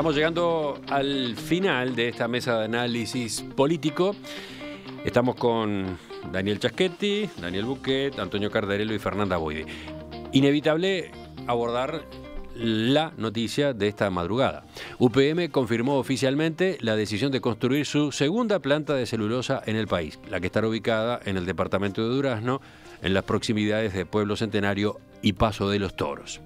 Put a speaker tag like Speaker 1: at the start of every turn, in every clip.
Speaker 1: Estamos llegando al final de esta mesa de análisis político. Estamos con Daniel Chaschetti, Daniel Buquet, Antonio Carderello y Fernanda Boide. Inevitable abordar la noticia de esta madrugada. UPM confirmó oficialmente la decisión de construir su segunda planta de celulosa en el país, la que estará ubicada en el departamento de Durazno, en las proximidades de Pueblo Centenario y Paso de los Toros.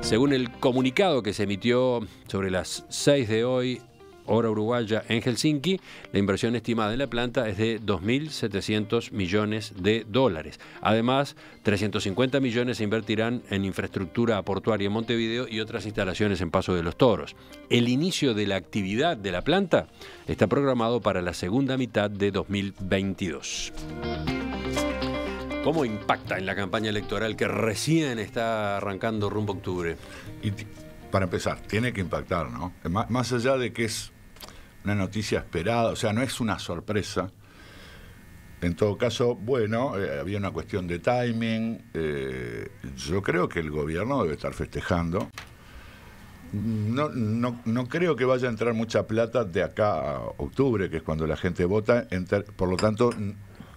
Speaker 1: Según el comunicado que se emitió sobre las 6 de hoy, hora uruguaya, en Helsinki, la inversión estimada en la planta es de 2.700 millones de dólares. Además, 350 millones se invertirán en infraestructura portuaria en Montevideo y otras instalaciones en Paso de los Toros. El inicio de la actividad de la planta está programado para la segunda mitad de 2022. ¿Cómo impacta en la campaña electoral que recién
Speaker 2: está arrancando rumbo octubre? Y para empezar, tiene que impactar, ¿no? más allá de que es una noticia esperada, o sea, no es una sorpresa. En todo caso, bueno, eh, había una cuestión de timing. Eh, yo creo que el gobierno debe estar festejando. No, no, creo que vaya a entrar mucha plata de acá a octubre, que es cuando la gente vota. Por lo tanto,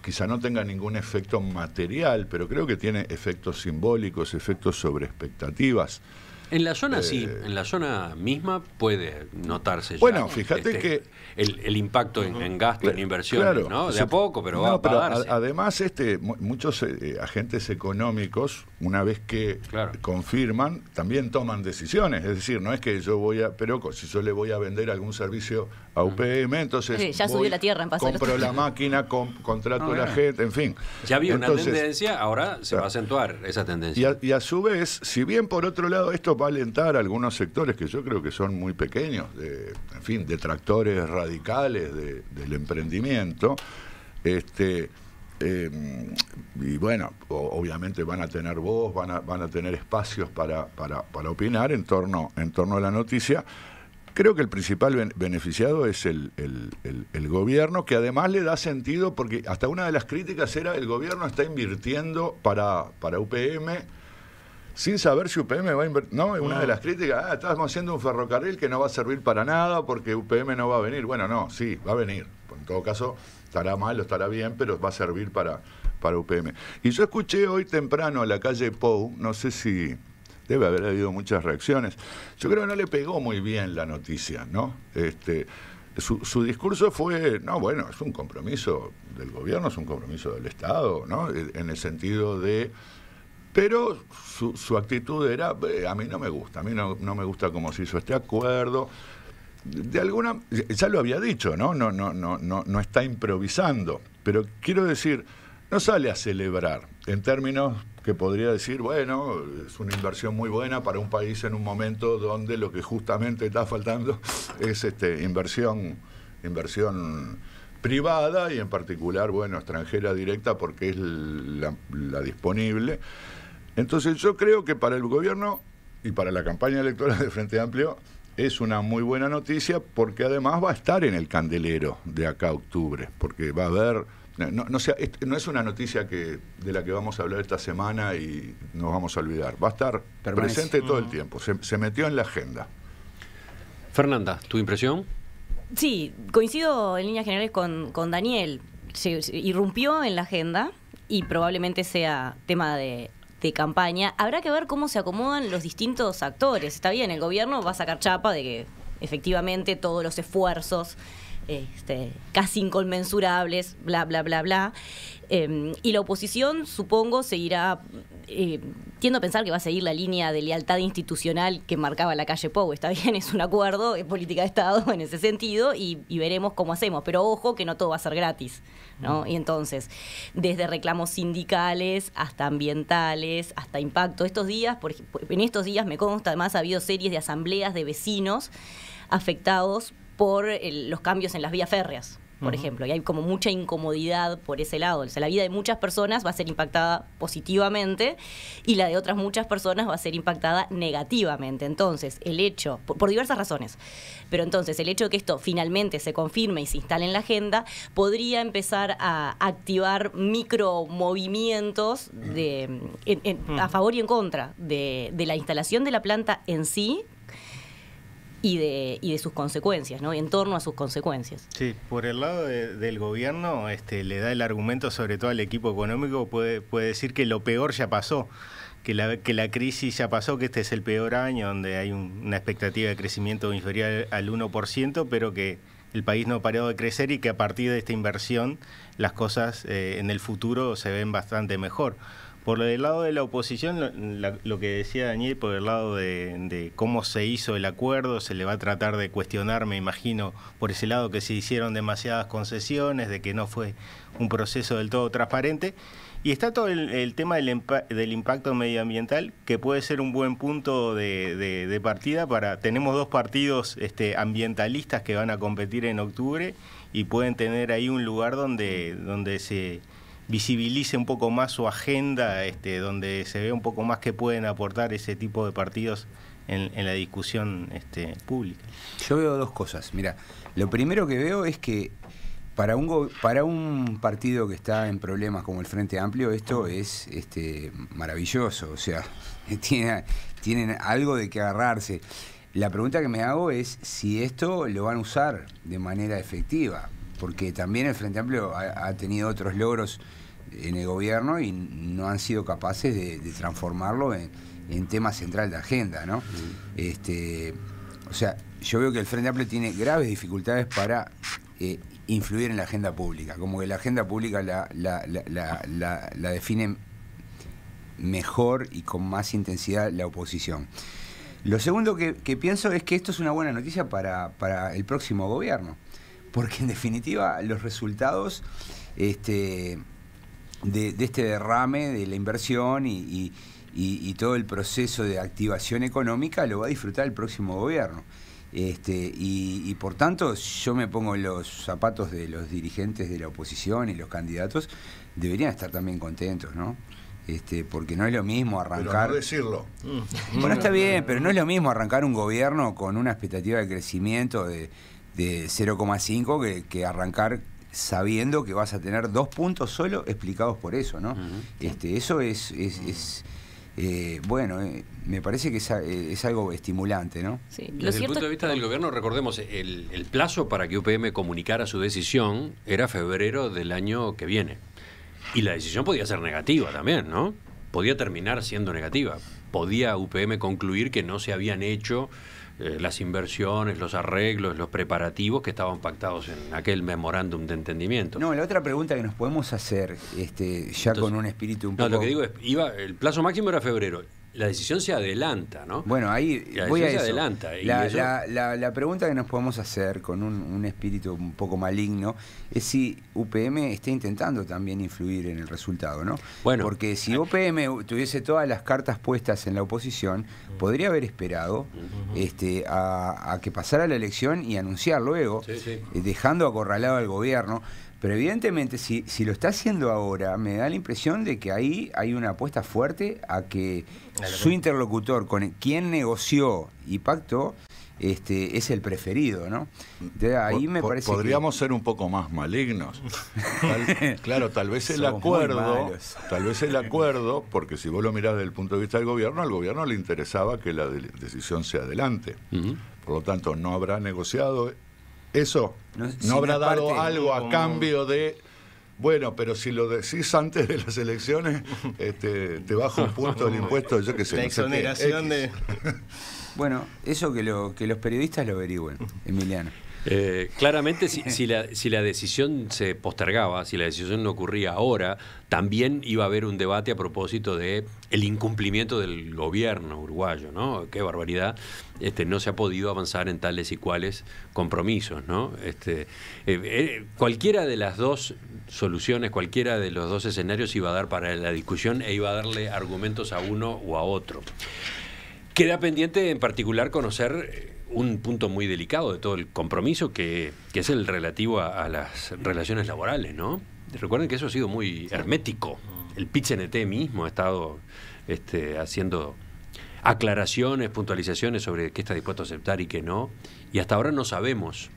Speaker 2: quizá no tenga ningún efecto material, pero creo que tiene efectos simbólicos, efectos sobre expectativas.
Speaker 1: En la zona sí, eh, en la zona misma puede notarse. Bueno, este, fíjate que el, impacto en, gasto, en inversión, ¿no? De a poco, pero va a darse.
Speaker 2: además, este, muchos eh, eh, agentes económicos, una vez que confirman, también toman decisiones. Es decir, no es que yo voy a, pero si yo le voy a vender algún servicio a UPM, entonces ya la tierra en compro la máquina, contrato la gente, en fin. Ya había una tendencia,
Speaker 1: ahora se va a acentuar esa tendencia.
Speaker 2: Y a, su vez, si bien por otro lado esto va a alentar a algunos sectores que yo creo que son muy pequeños, de, en fin, detractores radicales del emprendimiento, este em, y bueno, obviamente van a tener voz, van a, van a tener espacios para, para, opinar en torno, en torno a la noticia Creo que el principal beneficiado es el, gobierno, que además le da sentido, porque hasta una de las críticas era el gobierno está invirtiendo para, para UPM sin saber si UPM va a invertir. No, una de las críticas, ah, estamos haciendo un ferrocarril que no va a servir para nada porque UPM no va a venir. Bueno, no, sí, va a venir. En todo caso, estará mal o estará bien, pero va a servir para, para UPM. Y yo escuché hoy temprano en la calle Pou, no sé si debe haber habido muchas reacciones. Yo creo que no le pegó muy bien la noticia, ¿no? Este, su, discurso fue, no, bueno, es un compromiso del gobierno, es un compromiso del Estado, ¿no? En el sentido de... Pero su, su actitud era, a mí no me gusta, a mí no, me gusta cómo se hizo este acuerdo. De alguna, ya lo había dicho, ¿no? No, no, no, no, no está improvisando. Pero quiero decir, no sale a celebrar, en términos que podría decir, bueno, es una inversión muy buena para un país en un momento donde lo que justamente está faltando es este, inversión, inversión privada y en particular, bueno, extranjera directa porque es la, la disponible. Entonces yo creo que para el gobierno y para la campaña electoral de Frente Amplio es una muy buena noticia porque además va a estar en el candelero de acá a octubre, porque va a haber no, sea, este, no, es una noticia que, de la que vamos a hablar esta semana y nos vamos a olvidar. Va a estar presente todo el tiempo. Se, metió en la agenda. Fernanda, ¿tu impresión?
Speaker 3: Sí, coincido en líneas generales con, Daniel. Se, irrumpió en la agenda y probablemente sea tema de, de campaña. Habrá que ver cómo se acomodan los distintos actores. Está bien, el gobierno va a sacar chapa de que efectivamente todos los esfuerzos este, casi inconmensurables, bla, bla, bla, bla. Em, y la oposición, supongo, seguirá, eh, tiendo a pensar que va a seguir la línea de lealtad institucional que marcaba la calle Pou. Está bien, es un acuerdo, es política de Estado en ese sentido y, veremos cómo hacemos. Pero ojo que no todo va a ser gratis, ¿no? Y entonces, desde reclamos sindicales hasta ambientales, hasta impacto. Estos días, por, en estos días me consta, además ha habido series de asambleas de vecinos afectados por eh, los cambios en las vías férreas, por ejemplo. Y hay como mucha incomodidad por ese lado. O sea, la vida de muchas personas va a ser impactada positivamente y la de otras muchas personas va a ser impactada negativamente. Entonces, el hecho, por, diversas razones, pero entonces el hecho de que esto finalmente se confirme y se instale en la agenda, podría empezar a activar micromovimientos a favor y en contra de la instalación de la planta en sí y de, y de sus consecuencias, ¿no? en torno a sus consecuencias.
Speaker 4: Sí, por el lado del gobierno este, le da el argumento sobre todo al equipo económico, puede, puede decir que lo peor ya pasó. Que la, que la crisis ya pasó, que este es el peor año, donde hay una expectativa de crecimiento inferior al 1%, pero que el país no ha parado de crecer y que a partir de esta inversión las cosas eh, en el futuro se ven bastante mejor. Por el lado de la oposición, lo, que decía Daniel, por el lado de, cómo se hizo el acuerdo, se le va a tratar de cuestionar, me imagino, por ese lado que se hicieron demasiadas concesiones, de que no fue un proceso del todo transparente. Y está todo el, tema del, impacto medioambiental, que puede ser un buen punto de, partida para... Tenemos dos partidos este, ambientalistas que van a competir en octubre y pueden tener ahí un lugar donde, donde se visibilice un poco más su agenda, este, donde se ve un poco más que pueden aportar ese tipo de partidos en, la discusión este, pública. Yo veo dos cosas. Mira, lo primero que veo es que para un, para un partido
Speaker 5: que está en problemas como el Frente Amplio, esto es este, maravilloso. O sea, tiene, tienen algo de que agarrarse. La pregunta que me hago es si esto lo van a usar de manera efectiva porque también el Frente Amplio ha, tenido otros logros en el gobierno y no han sido capaces de, transformarlo en, tema central de agenda, ¿no? Este, o sea, yo veo que el Frente Amplio tiene graves dificultades para eh, influir en la agenda pública, como que la agenda pública la, define mejor y con más intensidad la oposición. Lo segundo que, pienso es que esto es una buena noticia para el próximo gobierno porque en definitiva los resultados este, de, este derrame, de la inversión y, todo el proceso de activación económica lo va a disfrutar el próximo gobierno. Este, y, por tanto, yo me pongo los zapatos de los dirigentes de la oposición y los candidatos, deberían estar también contentos, ¿no? Este, porque no es lo mismo arrancar. Pero
Speaker 2: decirlo. Bueno, está bien, pero no
Speaker 5: es lo mismo arrancar un gobierno con una expectativa de crecimiento de de 0,5 que, que, arrancar sabiendo que vas a tener dos puntos solo explicados por eso, ¿no? este, eso es, es, eh, bueno, eh, me parece que es, eh, algo estimulante, ¿no? Desde el punto de
Speaker 1: vista del gobierno, recordemos, el, el, plazo para que UPM comunicara su decisión era febrero del año que viene. Y la decisión podía ser negativa también, ¿no? Podía terminar siendo negativa. Podía UPM concluir que no se habían hecho eh, las inversiones, los arreglos, los preparativos que estaban pactados en aquel memorándum de entendimiento.
Speaker 5: No, la otra pregunta que nos podemos hacer, este, ya con un espíritu un poco... No, lo que digo
Speaker 1: es, iba, el plazo máximo era febrero la decisión se adelanta, ¿no? Bueno, ahí la voy a eso. adelanta. la,
Speaker 5: pregunta que nos podemos hacer con un, espíritu un poco maligno es si UPM está intentando también influir en el resultado, ¿no? Bueno, Porque si eh. UPM tuviese todas las cartas puestas en la oposición, podría haber esperado este, a, que pasara la elección y anunciar luego, eh, dejando acorralado al gobierno. Pero evidentemente, si, lo está haciendo ahora, me da la impresión de que ahí hay una apuesta fuerte a que su interlocutor, con quien negoció y pactó, este, es el preferido, ¿no? ahí me parece podríamos
Speaker 2: ser un poco más malignos. claro, tal vez el acuerdo, tal vez el acuerdo, porque si vos lo mirás desde el punto de vista del gobierno, al gobierno le interesaba que la decisión sea adelante. Por lo tanto, no habrá negociado eso no, habrá dado algo a cambio de bueno, pero si lo decís antes de las elecciones, este, te bajo un punto del impuesto, yo qué sé.
Speaker 4: La exoneración de...
Speaker 2: bueno, eso que, lo, que los periodistas lo averigüen,
Speaker 1: Emiliano. Eh, claramente, si, la, decisión se postergaba, si la decisión no ocurría ahora, también iba a haber un debate a propósito de el incumplimiento del gobierno uruguayo, ¿no? Qué barbaridad. Este, no se ha podido avanzar en tales y cuales compromisos, ¿no? Este, eh, eh, cualquiera de las dos soluciones, cualquiera de los dos escenarios iba a dar para la discusión e iba a darle argumentos a uno o a otro. Queda pendiente en particular conocer un punto muy delicado de todo el compromiso que, es el relativo a, las relaciones laborales, ¿no? Recuerden que eso ha sido muy hermético. El PITCNT mismo ha estado este, haciendo aclaraciones, puntualizaciones sobre qué está dispuesto a aceptar y qué no. Y hasta ahora no sabemos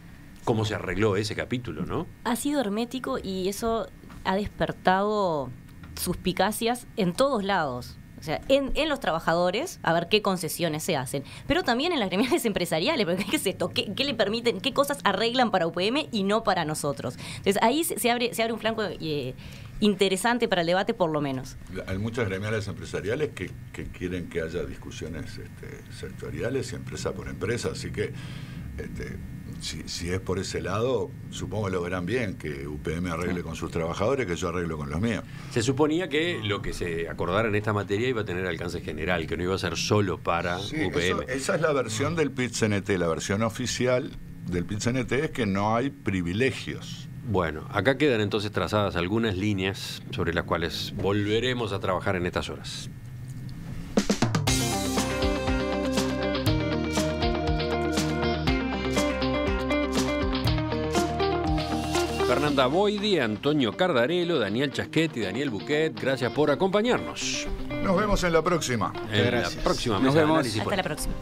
Speaker 1: cómo se arregló ese capítulo, ¿no?
Speaker 3: Ha sido hermético y eso ha despertado suspicacias en todos lados o sea, en, los trabajadores, a ver qué concesiones se hacen, pero también en las gremiales empresariales, porque ¿qué es esto? ¿Qué, le permiten, qué cosas arreglan para UPM y no para nosotros? Entonces ahí se, abre, se abre un flanco eh, interesante para el debate por lo menos.
Speaker 2: Hay muchas gremiales empresariales que, quieren que haya discusiones este, sectoriales sectoriales, empresa por empresa, así que... Este, si, es por ese lado, supongo que lo verán bien, que UPM arregle con sus trabajadores, que yo arreglo con los míos.
Speaker 1: Se suponía que lo que se acordara en esta materia iba a tener alcance general, que no iba a ser solo para UPM.
Speaker 2: esa es la versión del PIT-CNT, la versión oficial del PIT-CNT es que no hay privilegios. Bueno,
Speaker 1: acá quedan entonces trazadas algunas líneas sobre las cuales volveremos a trabajar en estas horas. Fernanda Boidi, Antonio Cardarello, Daniel Chasquet y Daniel Buquet. Gracias por acompañarnos. Nos vemos en la próxima. Pues. la próxima Nos vemos. Hasta la
Speaker 3: próxima.